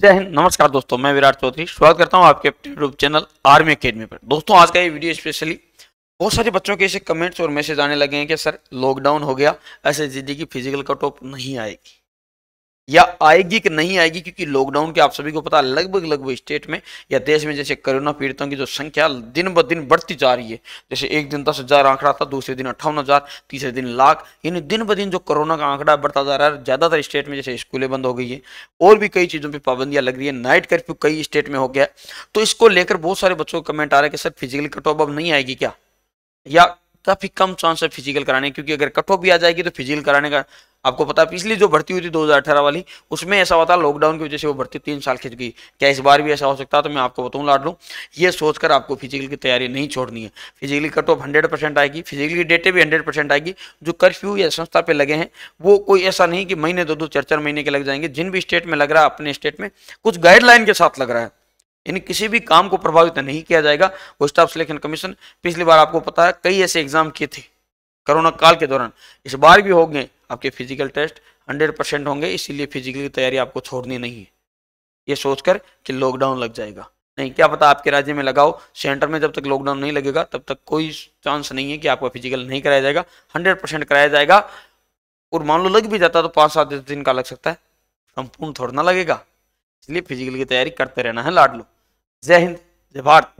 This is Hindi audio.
जय हिंद नमस्कार दोस्तों मैं विराट चौधरी स्वागत करता हूं आपके अपने यूट्यूब चैनल आर्मी अकेडमी पर दोस्तों आज का ये वीडियो स्पेशली बहुत सारे बच्चों के ऐसे कमेंट्स और मैसेज आने लगे हैं कि सर लॉकडाउन हो गया ऐसे की फिजिकल कट ऑफ नहीं आएगी या आएगी कि नहीं आएगी क्योंकि लॉकडाउन के आप सभी को पता लगभग लगभग स्टेट में या देश में जैसे कोरोना पीड़ितों की जो संख्या दिन ब दिन बढ़ती जा रही है जैसे एक दिन दस हजार आंकड़ा था दूसरे दिन अट्ठावन हजार तीसरे दिन लाख यानी दिन ब दिन जो कोरोना का आंकड़ा बढ़ता जा रहा है ज़्यादातर स्टेट में जैसे स्कूलें बंद हो गई है और भी कई चीज़ों पर पाबंदियां लग रही है नाइट कर्फ्यू कई स्टेट में हो गया तो इसको लेकर बहुत सारे बच्चों को कमेंट आ रहे हैं कि सर फिजिकल कट ऑफ अब नहीं आएगी क्या या काफ़ी कम चांस है फिजिकल कराने क्योंकि अगर कट ऑफ भी आ जाएगी तो फिजिकल कराने का आपको पता पिछली जो भर्ती हुई थी 2018 वाली उसमें ऐसा हुआ था लॉकडाउन की वजह से वो भर्ती तीन साल खिंच गई क्या इस बार भी ऐसा हो सकता है तो मैं आपको बताऊँ लाड लूँ ये सोचकर आपको फिजिकल की तैयारी नहीं छोड़नी है physically cut off hundred percent आएगी फिजिकली की डेटे भी हंड्रेड परसेंट आएगी जो कर्फ्यू या संस्था पर लगे हैं वो कोई ऐसा नहीं कि महीने दो दो चार चार महीने के लग जाएंगे जिन भी स्टेट में लग रहा है अपने स्टेट में कुछ गाइडलाइन के साथ लग रहा है यानी किसी भी काम को प्रभावित नहीं किया जाएगा वो स्टाफ सिलेक्शन कमीशन पिछली बार आपको पता है कई ऐसे एग्जाम किए थे कोरोना काल के दौरान इस बार भी होंगे आपके फिजिकल टेस्ट 100 परसेंट होंगे इसीलिए फिजिकल की तैयारी आपको छोड़नी नहीं है ये सोचकर कि लॉकडाउन लग जाएगा नहीं क्या पता आपके राज्य में लगाओ सेंटर में जब तक लॉकडाउन नहीं लगेगा तब तक कोई चांस नहीं है कि आपका फिजिकल नहीं कराया जाएगा हंड्रेड कराया जाएगा और मान लो लग भी जाता तो पाँच सात दिन का लग सकता है संपूर्ण थोड़ा ना लगेगा इसलिए फिजिकल की तैयारी करते रहना है लाड लो जय हिंद जय भारत